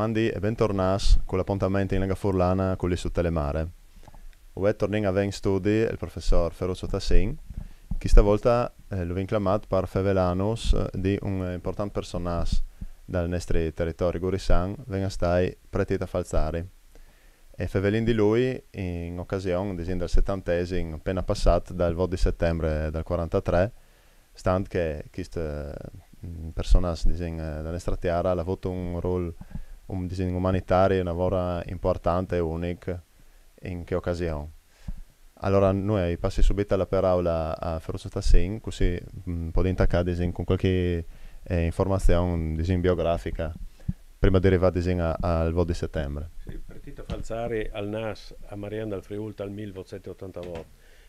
mandi e bentornas con l'appuntamento in Lega Furlana con le Telemare. Uè tornin a ven studi il professor Ferruccio Tassin, che stavolta eh, lo inclamato per fevelanos eh, di un importante personas dal nostro territorio Gurisan, Vengastai Pretita falzari. E fevelin di lui in occasione del settantesimo appena passato dal voto di settembre del 43, stand che questo eh, personaggio diciamo, eh, dalla nostra terra ha avuto un ruolo un disegno umanitario è un lavoro importante e unico in che occasione. Allora noi passiamo subito alla parola a Ferruccio Tassin così mm, potete attaccare con qualche eh, informazione disegno biografica prima di arrivare disin, a, al voto di settembre. Sì, partito falzare al NAS a Marianna al Friulta al 1789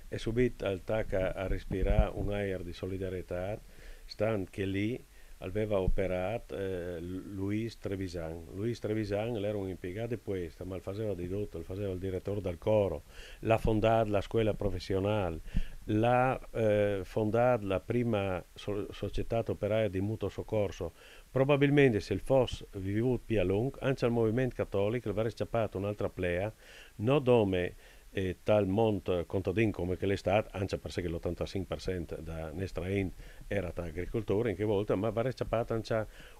e subito al TACA a respirare un aereo di solidarietà, stan che lì aveva operato eh, Luis Trevisan. Luis Trevisan era un impiegato di poeta, ma lo faceva di tutto, lo faceva il direttore del coro, l'ha fondata la scuola professionale, l'ha eh, fondata la prima so- società operaia di mutuo soccorso. Probabilmente se il FOS vivuto più a lungo, anche il movimento cattolico avrebbe scappato un'altra plea, non dove eh, tal monte contadin come che l'è stato, anche perché l'85% da Nestrain era agricoltore in che volta, ma va recepata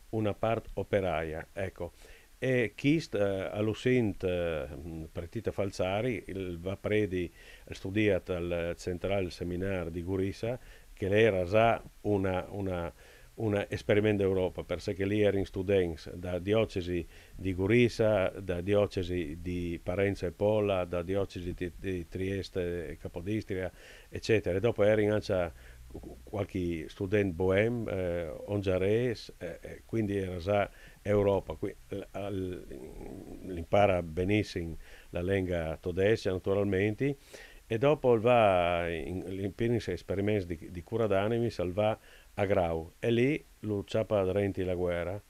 una parte operaia. Ecco. E chist eh, all'uscent eh, partita falsari, il va predi studiat al central seminar di Gurisa, che era già una, una un esperimento d'Europa, perché lì erano studenti da diocesi di Gurisa, da diocesi di Parenza e Pola, da diocesi di, di Trieste e Capodistria, eccetera. E dopo erano anche qualche studente bohème, eh, ongarese, eh, eh, quindi era già Europa, qui, al, impara benissimo la lingua tedesca naturalmente e dopo va in, in, in esperimenti di, di cura d'animi, salva a Grau e lì lo ciapa Renti la guerra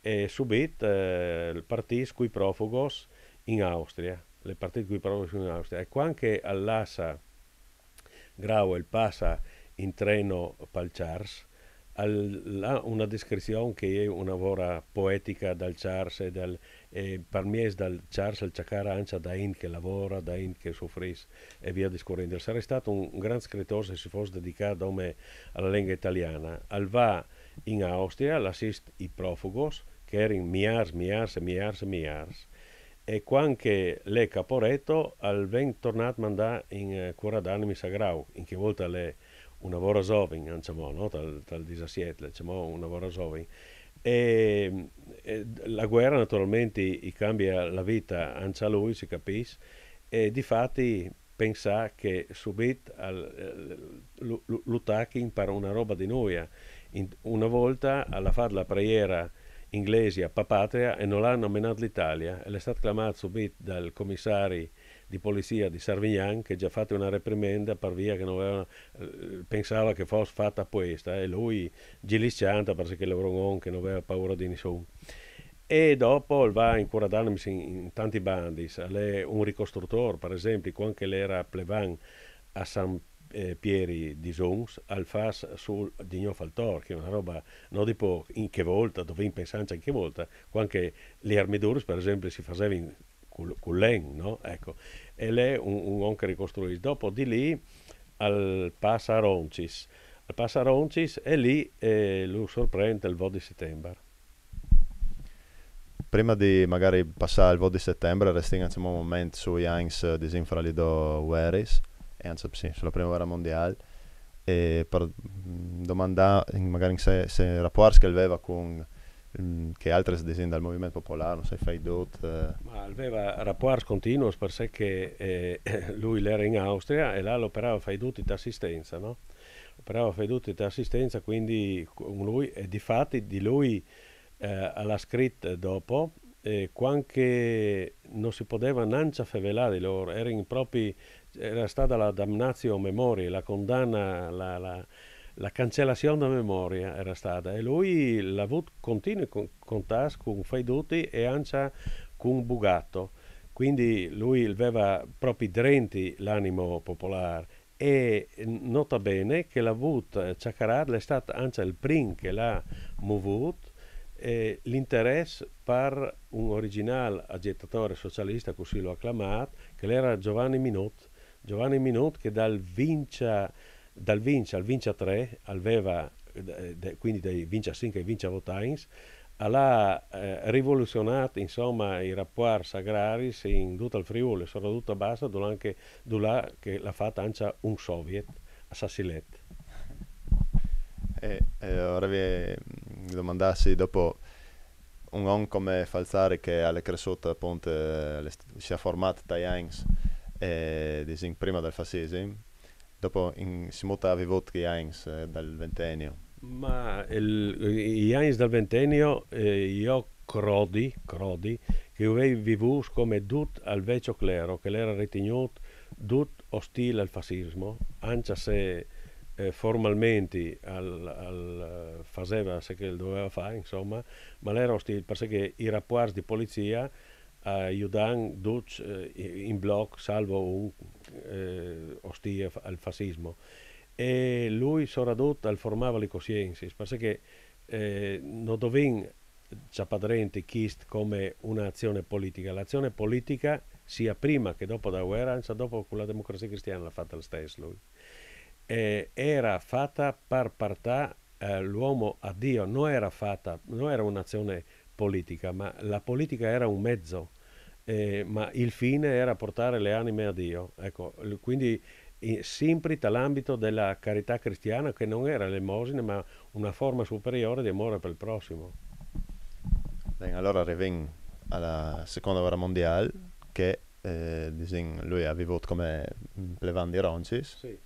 e subito eh, il partito qui profughi in Austria, le partite qui profugos in Austria e quando all'Assa Grau il Passa in treno pal Charles, ha una descrizione che è una vera poetica dal Charles e, dal, e per me è dal Charles il Ciacara ancia da in che lavora, da in che soffris e via discorrendo. Sarei stato un, gran scrittore se si fosse dedicato alla lingua italiana. Al va in Austria, l'assist i profugos, che erano miars, miars, miars, miars, e quando le caporetto al ven a mandare in eh, cura d'animi sagrau, in che volta le una vora sovin, diciamo, no? tal, tal disasiet, diciamo, una vora sovin. E, e, la guerra naturalmente cambia la vita anche a lui, si capisce, e di fatti pensa che subito l'Utaki impara una roba di noi. Una volta alla fare la preghiera inglese a Papatria e non l'hanno nominato l'Italia e è stata chiamata subito dal commissario di polizia di Servignan che già fatto una reprimenda per via che non aveva, eh, pensava che fosse fatta questa eh, e lui gilisciante perché l'Eurogon che non aveva paura di nessuno e dopo va a incuradare in, in tanti bandi, è un ricostruttore per esempio quando era plevan a San eh, Pieri di Zons al FAS sul Digno Faltor, che è una roba non di poco, in che volta, dove in pensanza in che volta, quando le armiduras per esempio si facevano Cullen, no? Ecco, e lei un, un che ricostruisce. Dopo di lì al Passa Roncis, al Passa Roncis e lì eh, lo sorprende il 2 di settembre. Prima di magari passare al 2 di settembre, restiamo un momento su Heinz disinfralido Weris, anzi sì, sulla prima guerra mondiale, e per mm, domandare magari se, se rapporto che aveva con Mm, che altre aziende del Movimento Popolare, non so, fai dot. Eh. Ma aveva rapporti continui perché eh, lui era in Austria e là l'operava Faiduti d'assistenza, no? Operava Faiduti d'assistenza, quindi lui, e di fatti di lui eh, alla scritta dopo, eh, quanche non si poteva nancia fevelare loro, era, propri, era stata la damnazio memoria, la condanna, la, la la cancellazione della memoria era stata e lui l'ha avuto continuo con, con Faiduti e anche con Bugatto. Quindi lui aveva proprio drenti l'animo popolare e nota bene che l'ha avuto Ciacarad è stato anche il primo che l'ha muovuto eh, l'interesse per un originale agitatore socialista così lo ha acclamato che era Giovanni Minut Giovanni Minut che dal vince dal Vince al Vince 3, aveva, eh, quindi dai Vince a 5 ai Vince a Votains, ha eh, rivoluzionato insomma, i rapporti sagrari in tutto il Friuli, soprattutto a Bassa, là che l'ha fatta anche un soviet a Sassilet. E, eh, ora vi mm, domandassi dopo un on come Falzari che alle cresciute appunto eh, si è formato da Heinz eh, prima del fascismo dopo in, si avevo tre Heinz eh, dal ventennio. Ma il, gli dal ventennio eh, io crodi, crodi che avevi vivuto come dut al vecchio clero che era ritenuto dut ostile al fascismo, anche se eh, formalmente al, al, faceva se che doveva fare, insomma, ma era ostile perché i rapporti di polizia aiutano tutti eh, in blocco, salvo un eh, ostie al fascismo e lui soprattutto formava le coscienze perché eh, non doveva Ciapadrenti chist come un'azione politica. L'azione politica, sia prima che dopo la guerra, anzi dopo con la democrazia cristiana, l'ha fatta lo stesso lui. Eh, era fatta per partà eh, l'uomo a Dio, non era, fatta, non era un'azione politica, ma la politica era un mezzo eh, ma il fine era portare le anime a Dio. Ecco, quindi simprita l'ambito della carità cristiana che non era l'emosine ma una forma superiore di amore per il prossimo. Beh, allora Reven alla seconda guerra mondiale che eh, lui ha vivuto come mm, plevan di Roncis sì.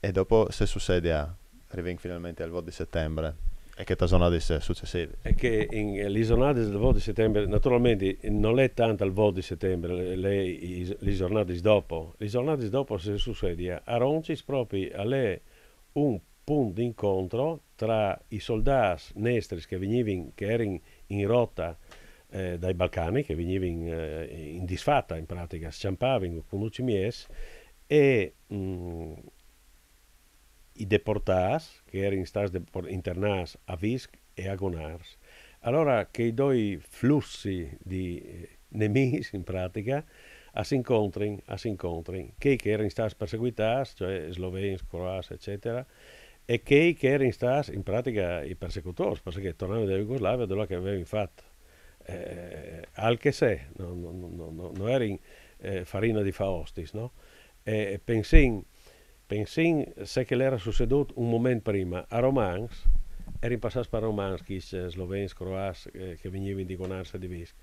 e dopo se succede a Reven finalmente al voto di settembre e che sono adesso successive. È che in, le giornate del voto settembre, naturalmente non è tanto il voto settembre, le, le, le giornate dopo. Le giornate dopo si succede a Roncis proprio alle un punto d'incontro tra i soldati nestris che, venivano, che erano in rotta eh, dai Balcani, che venivano eh, in disfatta in pratica, sciampavano con UCMS e... Mh, mm, i deportats, que eren stati deport- internati a Visc e a Gonars. Allora che i due flussi di eh, nemici, in pratica, si incontrano, si che erano stati perseguitati, cioè sloveni, croati, eccetera, e che, che erano stati in pratica i persecutori, perché tornavano da Jugoslavia, da avevano fatto. Eh, al che se, non no, no, no, no erano eh, farina di Faustis, no? E pensino Pensin se che l'era succeduto un momento prima a Romans, in passato per Romans, chi eh, sloveno, croati, eh, che veniva di Gonanza di Visca,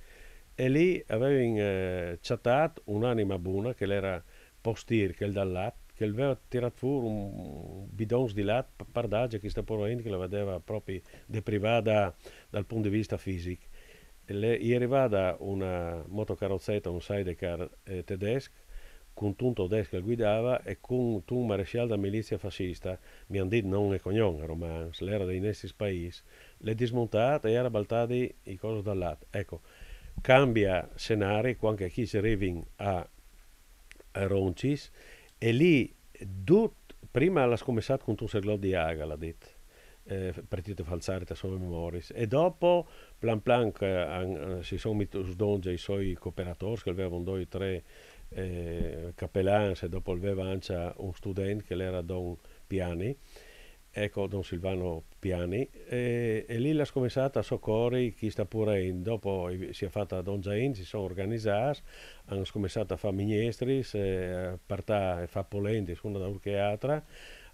e lì aveva eh, chattato un'anima buona che l'era postir, che il dallat, che aveva tirato fuori un bidon di latte per che sta porendo, che la vedeva proprio deprivata dal punto di vista fisico. Le, gli arrivava una motocarrozzetta, un sidecar eh, tedesco, con un tedesco che guidava e con un maresciallo della milizia fascista, mi hanno detto non è cognome cognon romans, l'era dei nessi paesi, le dismontate e era baltati i cosi dall'at. Ecco, cambia scenario quando chi si arriva a, Roncis e lì tut, prima l'ha scommessato con un serglò di Aga, l'ha detto. Eh, partite falsare da solo memoris e dopo plan plan eh, eh, si sono mitusdonge i suoi cooperatori che avevano due o tre eh, Capellans e dopo il Vevancia un studente che era Don Piani, ecco Don Silvano Piani, e, e lì la scommessata a Soccori chi sta pure in, dopo si è fatta Don Giain, si sono organizzati, hanno scommessato a fare mignestris, a eh, partà e fa polendis una da un'altra,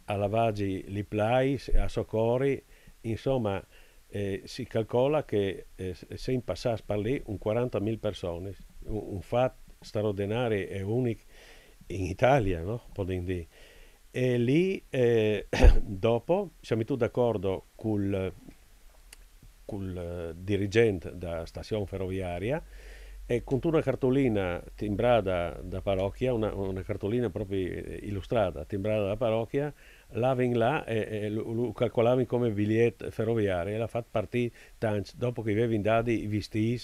a lavaggi li plai, a Soccori, insomma... Eh, si calcola che eh, se in passato per lì un 40.000 persone, un, un fatto straordinari e unici in Italia, no? E lì eh, dopo siamo tutti d'accordo col, col eh, dirigente della stazione ferroviaria e con una cartolina timbrata da parrocchia, una, una, cartolina proprio eh, illustrata, timbrata da parrocchia, l'aveva in là e, e lo, lo calcolavano come biglietto ferroviario e l'ha fatto partire tanto dopo che aveva dato i vestiti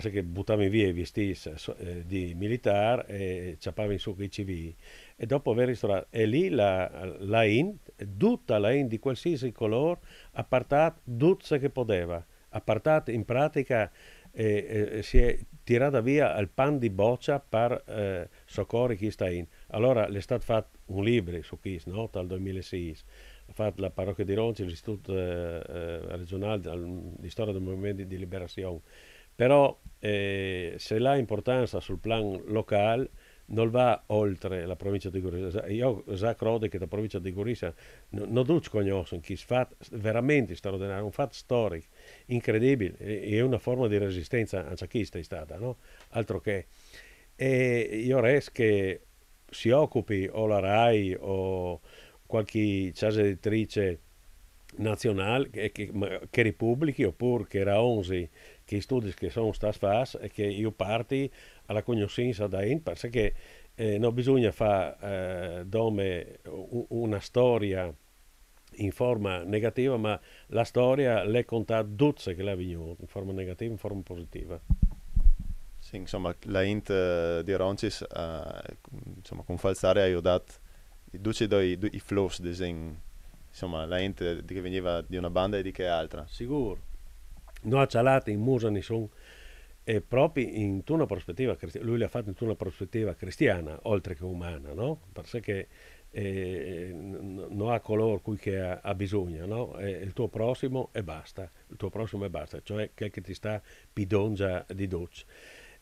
perché buttavano via i vestiti eh, di militare e ciappava in su i civili. E dopo aver ristorato, e lì la, la in, tutta la in di qualsiasi colore, appartata tutto che poteva, appartata in pratica eh, eh, si è tirata via il pan di boccia per eh, soccorrere chi sta in. Allora l'è stato fatto un libro su chi, no? dal 2006, fatto la parrocchia di Ronci, l'Istituto eh, eh, regionale di storia del movimento di liberazione però eh, se l'ha importanza sul plan locale non va oltre la provincia di Gorizia. Io già credo che la provincia di Gorizia non duc conoscono chi fa veramente straordinario, un fatto storico, incredibile, e una forma di resistenza anciachista è stata, no? Altro che. E io res che si occupi o la RAI o qualche casa editrice nazionale che, che, che ripubblichi oppure che raonzi che i studi che sono stati fatti e che io parti alla conoscenza da in perché eh, non bisogna fare eh, dome una storia in forma negativa, ma la storia le conta dozze che la vigno, in forma negativa e in forma positiva. Sì, insomma, la int eh, di Roncis, eh, insomma, con Falsare ha aiutato duce dai, dai flows, insomma, la int eh, che veniva di una banda e di che altra. Sicuro. Noa Cialate eh, in Musa ne sono proprio in una prospettiva cristiana, lui l'ha fatto in una prospettiva cristiana, oltre che umana, no? Perché eh, non ha coloro cui che ha, ha bisogno, no? È il tuo prossimo e basta, il tuo prossimo e basta, cioè quel che ti sta pidongia di doccia.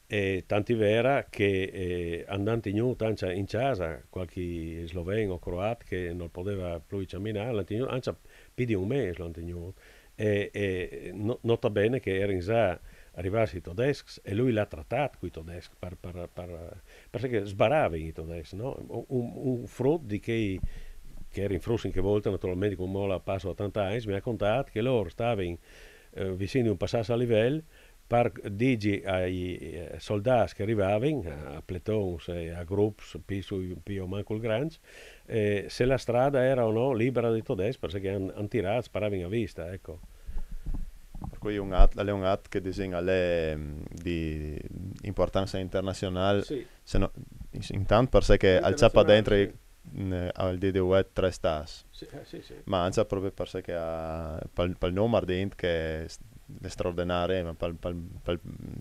E tanti vera che eh, andando in tancia in casa, qualche sloveno o croato che non poteva più camminare, andando in più di un mese l'hanno e, e no, nota bene che Erinza arrivasse i tedeschi e lui l'ha trattato con i tedeschi per, per, per, perché sbarava i tedeschi, no? un, un frutto di che che era in frusso in Frussinche volta, naturalmente con Mola passo a tanta anni, mi ha contato che loro stavano eh, vicino a un passaggio a livello per dire ai eh, soldati che arrivavano, a pletons e a gruppi più o meno grandi, eh, se la strada era o no libera di tedeschi, perché hanno han tirato, sparavano a vista, ecco. Per cui un atto, è un atto che disegna mm, di importanza internazionale, sì. no, intanto perché mm, al ciappa dentro sì. al DDW tre stas, sì, eh, ma anche proprio perché per il numero di int che straordinarie, ma per, per, per,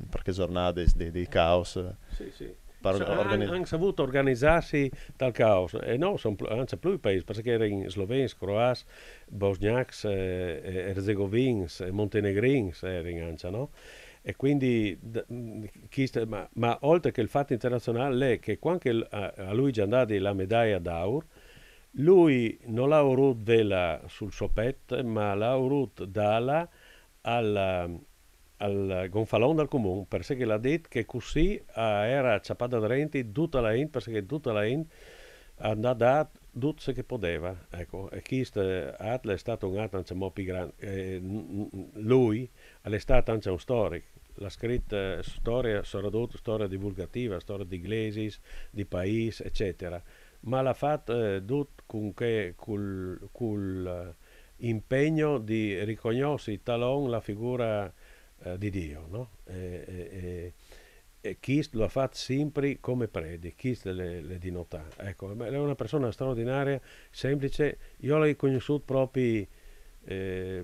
perché giornate di, di caos. Sì, sì. Par- organi- hanno han saputo organizzarsi dal caos e eh, no, sono anzi più paesi perché erano in sloveni, croati, bosniaci, eh, erzegovini, montenegrini erano no? e quindi d- st- ma, ma, oltre che il fatto internazionale è che quando l- a lui già andati la medaglia d'aur lui non l'ha avuta sul suo petto ma l'ha avuto dalla al, al gonfalon del comune, perché l'ha detto che così eh, era a Ciapada Drenti tutta la gente, perché tutta la gente ha dato tutto ciò che poteva. Ecco, e questo eh, è stato un atto anche molto più grande. E eh, lui è stato anche un storico. L'ha scritto storia, soprattutto storia divulgativa, storia di iglesi, di paese, eccetera. Ma l'ha fatto eh, tutto con, che, col, col impegno di riconoscere talon la figura eh, di Dio. No? E, e, e, e lo ha fatto sempre come prede, Chist le, le dinotà. Ecco, è una persona straordinaria, semplice. Io l'ho conosciuto proprio eh,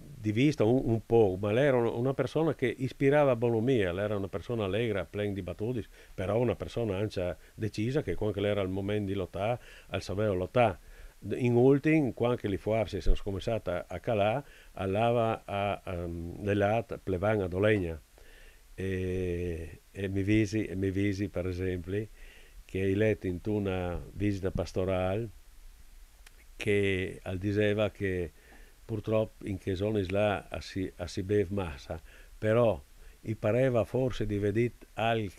di vista un, un, po', ma lei era una persona che ispirava bonomia, lei era una persona allegra, plena di batudis, però una persona ancia decisa che quando era il momento di lottare, al sapere lottare in Inoltre, quando le foasse sono scommessate a calà, andava a, a, ehm, nell'at a dolegna. E, e, mi visi, e mi visi, per esempio, che hai letto in una visita pastorale che diceva che purtroppo in che zona là si, si beve massa, però mi pareva forse di vedere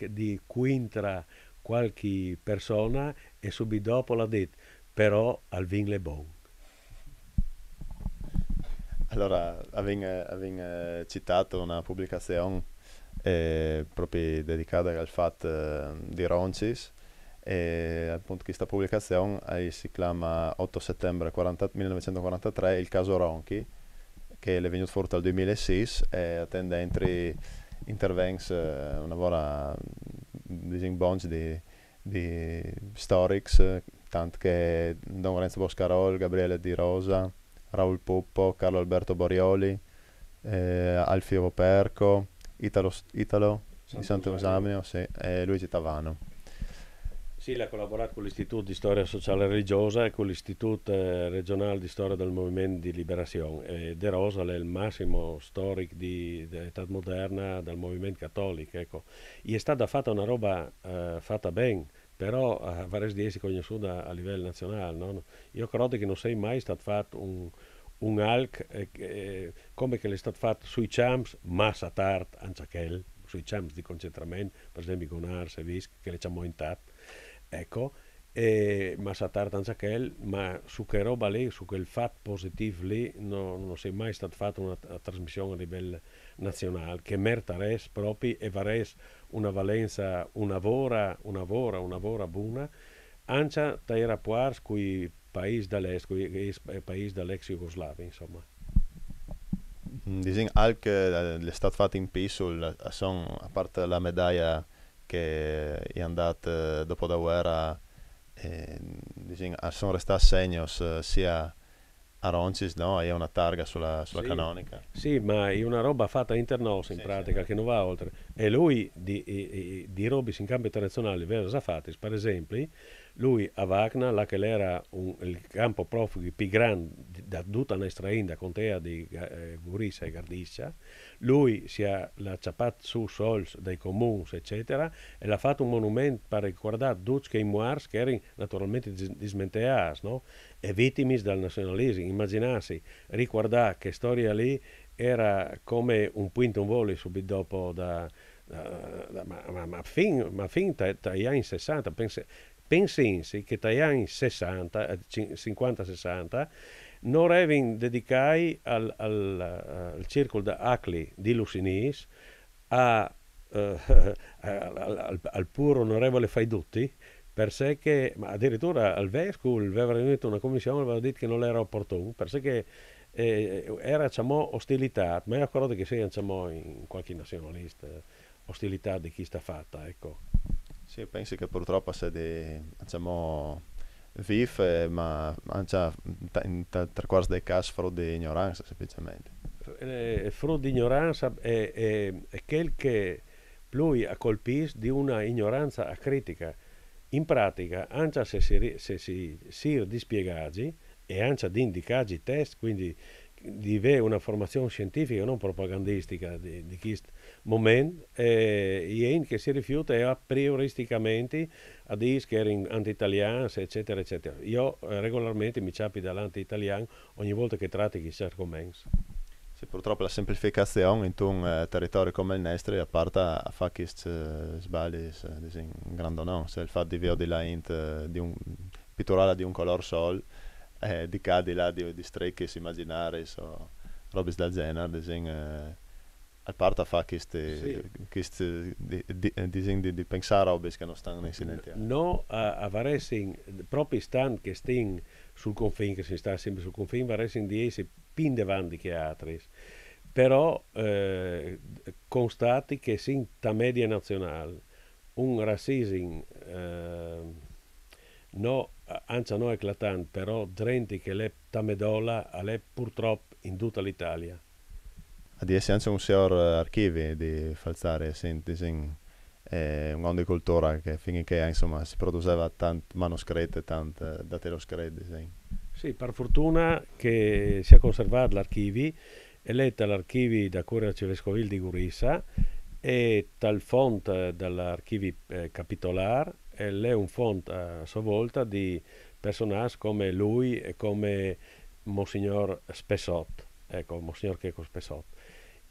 di quintra qualche persona e subito dopo l'ha detto però al vin le bon. Allora, avevo citato una pubblicazione eh, proprio dedicata al fatto eh, di Roncis, e appunto questa pubblicazione eh, si chiama 8 settembre 40, 1943 il caso Ronchi, che è venuto fuori dal 2006 e attende entri intervengs eh, una volta mm, mm, diciamo, di, di storics tant che Don Lorenzo Boscarol, Gabriele Di Rosa, Raul Puppo, Carlo Alberto Borioli, eh, Alfio Roperco, Italo, Italo Santo di Sant'Eusabio sì, e Luigi Tavano. Sì, ha collaborato con l'Istituto di Storia Sociale e Religiosa e con l'Istituto eh, Regionale di Storia del Movimento di Liberazione. De Rosa è il massimo storico dell'età moderna del movimento cattolico. Ecco. Gli è stata fatta una roba eh, fatta bene però a eh, fare sdiesi con nessuno a, a livello nazionale. No? Io credo che non sei mai stato fatto un, un alc eh, eh, come che l'è stato fatto sui champs, ma a Tart, anziché sui champs di concentramento, per esempio con Ars e Visc, che le abbiamo in tat, ecco, e, ma a Tart, anziché, ma su che roba lì, su quel fatto positivo lì, no, non sei mai stato fatto una, una trasmissione a livello nazionale, che merita res proprio e va res una valenza, un'avora, un'avora, un'avora buna, ancia ta rapuar cui paese dall'est, cui eh, paese dall'ex Jugoslavia, insomma. Mm, Disin che eh, le stat fatte in pisul, eh, son, a parte la medaglia che è andata dopo la guerra, eh, sono restati segni sia a Roncis no, è una targa sulla, sulla sì. canonica. Sì, ma è una roba fatta internos in sì, pratica, sì. che non va oltre. E lui di, di, Robis in campo internazionale, Vera Zafatis, per esempio, lui a Vacna, là che era un, il campo profughi più grande da tutta la nostra India, contea di eh, Gurissa e Gardiscia, lui si è la ciapat su sols dai comuns, eccetera, e l'ha fatto un monumento per ricordare tutti i muars che erano naturalmente dismenteas, no? E vittime del nazionalismo. Immaginarsi, ricordare che storia lì era come un punto in volo subito dopo da, da, ma, ma, ma, fin, ma anni 60, pense, Pensensi che tra gli anni 50-60 Norevin dedicai al, al, eh, al circolo d'Acli di Lusinis a, eh, al, al, puro onorevole Faidutti per sé che, ma addirittura al Vescul aveva riunito una commissione e aveva detto che non era opportuno, per sé che eh, era diciamo, ostilità, ma è accorto che sia diciamo, in qualche nazionalista ostilità di chi sta fatta. Ecco. Sì, penso che purtroppo sia di, diciamo, vive, eh, ma anche tre quarti dei casi frode di ignoranza semplicemente. Eh, frode di ignoranza è, è, è quel che lui colpito di una ignoranza acritica. In pratica, anche se si, se si, si dispiegaggi e anche di indicaggi test, quindi di avere una formazione scientifica, non propagandistica, di, di chi st- moment eh, een che si rifiuta è aprioristicamente a dire che era anti-italiano, eccetera, eccetera. Io eh, regolarmente mi ciappi dall'anti-italiano ogni volta che tratti questi argomenti. Sì, purtroppo la semplificazione in un eh, territorio come il Nestre, a parte a fare questi sbagli, in grande no, se il fatto di vedere la int eh, di un pitturale di un color sol, eh, di cadi là di, di strecche immaginari, so, robe del genere, disin, eh, Alparta fa queste, sì. queste di, di, eh, pensare a che non stanno in silenzio. No, a, a Varesin, proprio stan che stanno sul confine, che si sta sempre sul confine, Varesin di essi pin davanti che altri, però eh, constati che sin ta media nazionale un razzismo eh, no, anzi no eclatante, però drenti che l'è tamedola, l'è purtroppo in tutta l'Italia det är sen som ser arkivet de falsare senti sen eh, un'ondicoltura che finché insomma si produceva tante manoscritte tante tant lo sen. Sì, per fortuna che si è conservato l'archivi, è letto l'archivi da cura Civescovil di Gurissa e tal font dall'archivio eh, capitolar e è un font a sua volta di personaggi come lui e come Monsignor Spessot, ecco, Monsignor Checo Spessot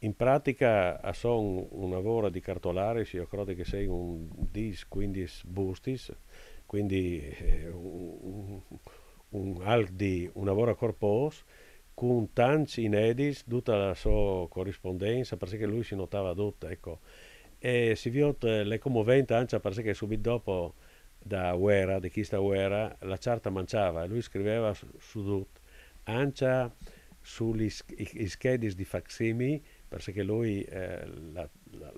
in pratica a son un'avora di cartolaris io credo che sei un 10-15 bustis, quindi eh, un, un, un di un'avora corpos con tanti inedis, tutta la sua corrispondenza, perché lui si notava tutto, ecco. E si vio eh, le commovente anche perché subito dopo da guerra, di chi sta guerra, la charta manciava lui scriveva su, su tutto, ancia sugli ischedis di facsimi perché lui eh, l'ha,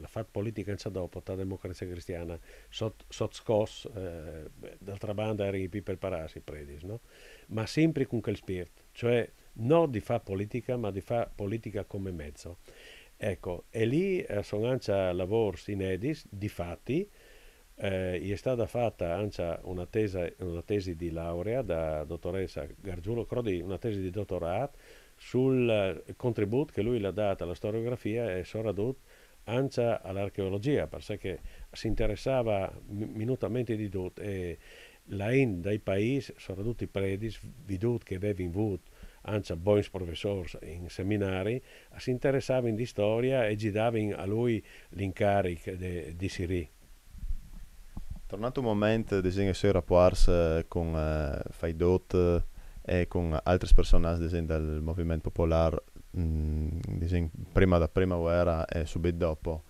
fatto politica anche dopo, la democrazia cristiana, sotto scos, eh, d'altra banda era IP per pararsi, predis, no? ma sempre con quel spirit, cioè non di fare politica, ma di fare politica come mezzo. Ecco, e lì eh, sono anche lavori inedis, di fatti, eh, è stata fatta anche una, tesi, una tesi di laurea da dottoressa Gargiulo Crodi, una tesi di dottorato, sul eh, contributo che lui ha dato alla storiografia e Soradut ancia all'archeologia, perché si interessava minutamente di Dut e la in dai paesi sono tutti predis, vidut che avevano avuto vut, ancia boins professors in seminari, si interessavano di storia e gli davano a lui l'incarico di Siri. Tornato un momento, disegno si era eh, con eh, Faidot e con altre personaggi del movimento popolare mm, prima da prima guerra e subito dopo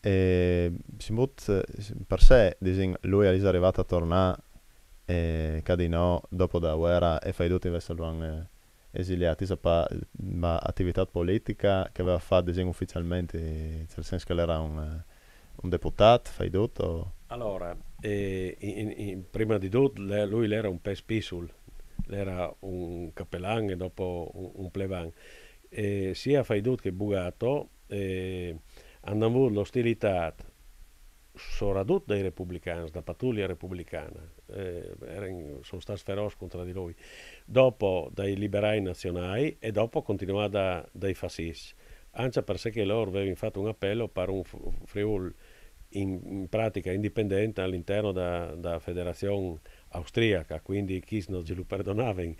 e Simut per sé esempio, lui è arrivato a tornare e Cadinò dopo la guerra e fai tutti invece esiliati ma attività politica che aveva fatto ufficialmente nel senso che era un, un deputato fai tutto allora eh, in, in, prima di tutto lui era un pes pisul era un capellan e dopo un, un plevan. E sia Faidut che Bugato eh, hanno avuto l'ostilità soprattutto dai repubblicani, da pattuglia repubblicana, eh, erano, sono stati feroci contro di lui, dopo dai liberali nazionali e dopo continuava da, dai fascisti. Anzi, per sé che loro avevano fatto un appello per un Friul in, in pratica indipendente all'interno della federazione austriaca, quindi Kirchner glielo perdonava di,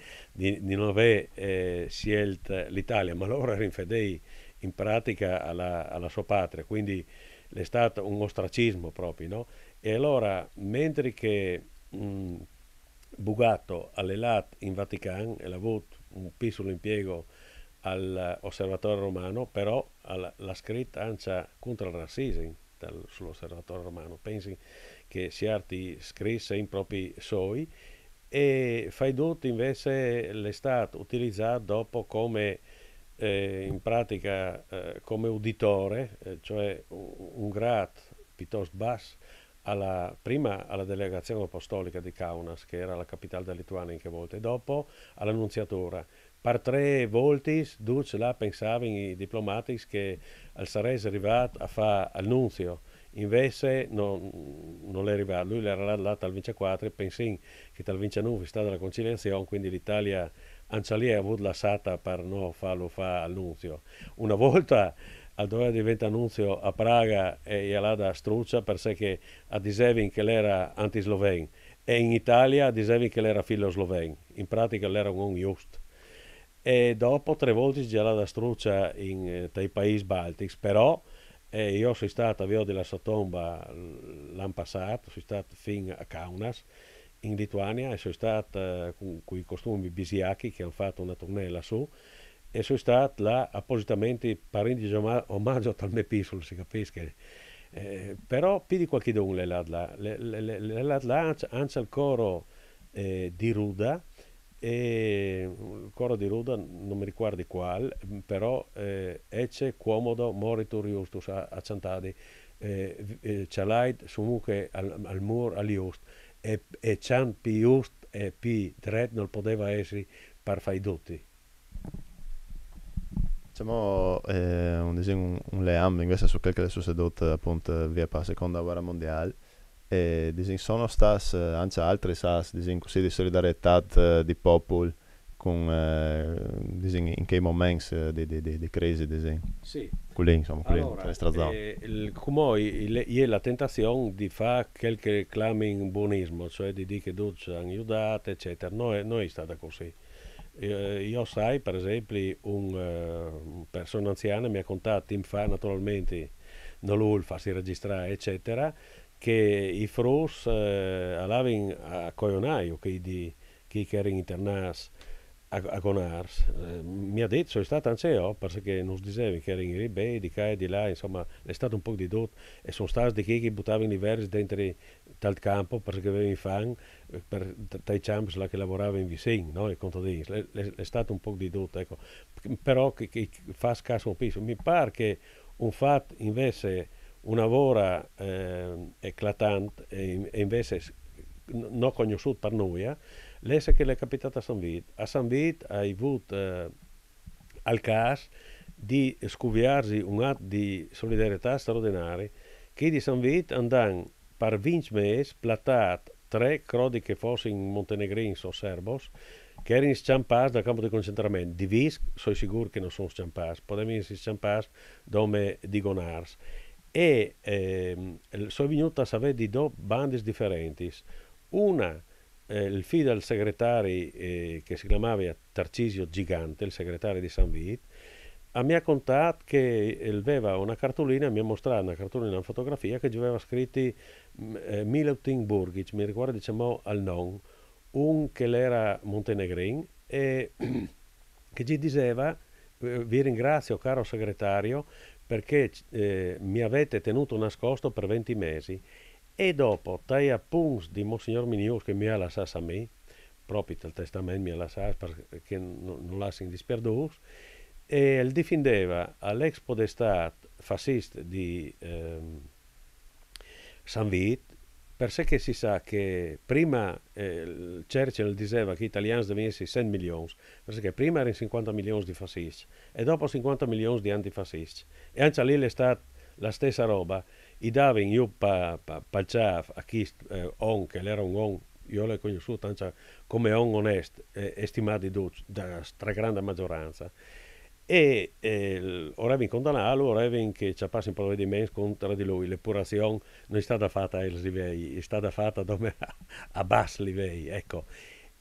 di, non aver eh, scelto l'Italia, ma loro erano fedeli in pratica alla, alla sua patria, quindi è stato un ostracismo proprio. No? E allora, mentre che mh, mm, Bugatto all'Elat in Vaticano e l'ha avuto un piccolo impiego all'osservatorio romano, però alla, la scritta ancia contro il razzismo sull'osservatorio romano, pensi che Siarti scrisse in propri soi e fai tutto invece l'estate utilizzato dopo come eh, in pratica eh, come uditore, eh, cioè un grad piuttosto basso alla, prima alla delegazione apostolica di Kaunas, che era la capitale della Lituania in che volte, e dopo all'annunziatura. Per tre volti, Dutz là pensavano i diplomatici che al sarese arrivato a fare annunzio invece non, non è arrivato, lui era là dal 24 e pensò che dal 29 sta dalla conciliazione, quindi l'Italia ancialì ha avuto la sata per non farlo fare all'unzio. Una volta allora diventa annunzio a Praga e là da Struccia per sé che a Disevin che l'era antisloven e in Italia a Disevin che l'era filo sloven, in pratica l'era un just. E dopo tre volte già da Struccia in, eh, tra i paesi baltici, però e io sono stato a Vio della Satomba l'anno passato, sono stato fino a Kaunas in Lituania e sono stato eh, con quei costumi bisiachi che hanno fatto una tournée lassù e sono stato là appositamente parenti omaggio al Mepisol, si capisce. Eh, però più di qualche don le l'Atlanz, anzi il coro eh, di Ruda, e il mm, coro di Ruda non mi ricordi qual, mm, però eh, Ecce, Comodo, Moritur Justus a, a cantare eh, eh, Cialaid, Sumuche, al, al Mur, Aliust, e, e pi Piust e pi Dret non poteva essere parfaiduti. Diciamo eh, un, un, un leame in questo su quel che adesso si è dovuto appunto via per la seconda guerra mondiale e disin, sono stas eh, anche altre sas, disin, così di solidarietà eh, di popolo con eh, disin, in che momenti eh, di, di, di, di, crisi disin. Sì. Quelli, insomma, quelli allora, eh, il, come è la tentazione di fare qualche che clami in buonismo, cioè di dire che ci hanno aiutato, eccetera. Noi, noi è stata così. Eh, io sai, per esempio, una eh, uh, persona anziana mi ha contattato in fa naturalmente, non lo farsi registrare, eccetera che i Froos eh, alaven a Coyonai, okay, di Kicker Internas a, a Conars, eh, mi ha detto, sono stata io perché non si diceva che erano in ribe di qua e di là, insomma, è stato un po' di dot e sono stati di chi che buttavano diversi dentro tal campo perché avevano fan, eh, per dai champs là che lavoravano in Visin, no? il conto di è stato un po' di dot, ecco. però che, che fa scasso un mi pare che un fatto invece una vora eh, eclatante e, e invece non conosciuta per noi, l'essa che le è capitata a San Vito. A San Vito hai avuto eh, al caso di scuviarsi un atto di solidarietà straordinaria che di San Vito andano per 20 mesi platat tre crodi che fossero montenegrini o serbos che erano sciampati dal campo di concentramento. Di Visc, sono sicuro che non sono sciampati, potevano essere sciampati dove Gonars e eh, sono venuto a sapere di due bandi differenti. Una, eh, il figlio del segretario eh, che si chiamava Tarcisio Gigante, il segretario di San Vit, mi ha contato che aveva una cartolina, mi ha mostrato una cartolina, una fotografia che aveva scritto mm, eh, Milutin Burgic, mi ricordo diciamo al non, un che era montenegrin e che gli diceva vi ringrazio caro segretario perché eh, mi avete tenuto nascosto per 20 mesi e dopo tai appunti di Monsignor Minius che mi ha lasciato a me, proprio il testamento mi ha lasciato perché non lascio in disperduto, e il difendeva all'ex podestà fascista di eh, San Vit per sé che si sa che prima eh, Churchill diceva che gli italiani divenissero 100 milioni, perché prima erano 50 milioni di fascisti e dopo 50 milioni di antifascisti. E anche lì è stata la stessa roba. I davano io pa, pa, pa a chi eh, on, che era un on, io l'ho conosciuto come on onest, eh, stimato da stragrande maggioranza e eh, ora vi condannalo, ora che ci passa in parole di mens contro di lui. L'epurazione non è stata fatta a Els Livei, è stata fatta a Baslivei, ecco.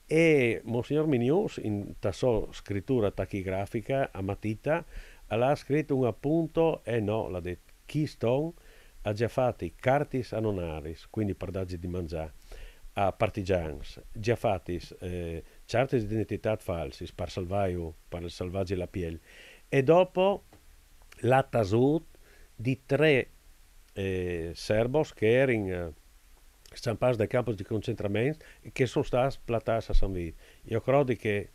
E Monsignor Minius, in tassò scrittura tachigrafica a matita, ha scritto un appunto, e eh no, l'ha detto, Keystone ha già fatti cartis anonaris, quindi per dargli di mangiare, a partigians, già fatti... Eh, certe identità false, per salvare, per salvare la pelle. E dopo la tasut di tre eh, serbos che erano eh, stampati dai campi di concentramento e che sono stati platati a San Vito. Io credo che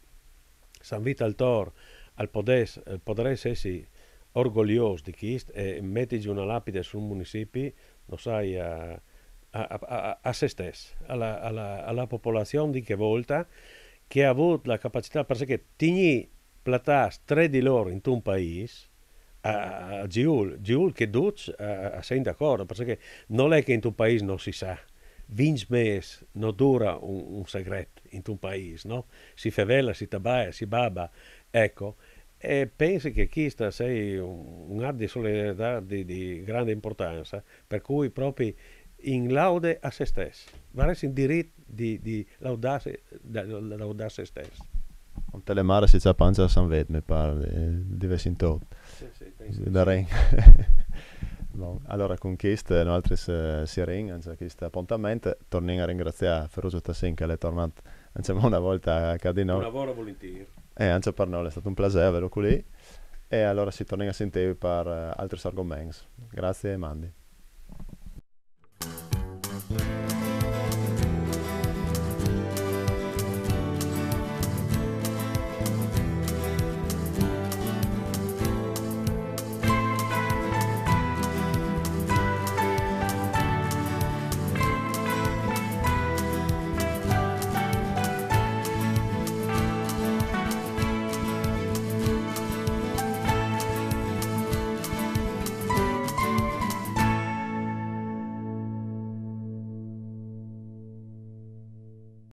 San Vito al Tor al podes, eh, potrei essere orgoglioso di questo e mettergli una lapide sul municipio, lo sai, a, a, a, a se stesso, alla, alla, alla popolazione di che volta que ha avuto la capacità, perché que tingui platars, tre di loro in un paese, a, a Giul, Giul que duts a, a sent d'acord, perquè è che in un paese non si sa. 20 mes non dura un, un segret in un paese, no? Si favela, si tabaia, si baba, ecco. E pensi che questa sei un, un atto di solidarietà di, di grande importanza, per cui proprio in laude a se stesso, vale il diritto di, di laudarsi, laudar se stessi. Om telemare si c'è la pancia a San Vet, mi pare, di Vessin Tot. Sì, sì, penso. Da Ren. Bon. Allora, con questo no, altri siring, anche questo appuntamento, torniamo a ringraziare Ferruccio Tassin che è tornato diciamo, una volta a Cadino. Un lavoro volentieri. E eh, anche per noi è stato un piacere averlo qui. E allora si torna a sentire per eh, altri argomenti. Grazie e mandi.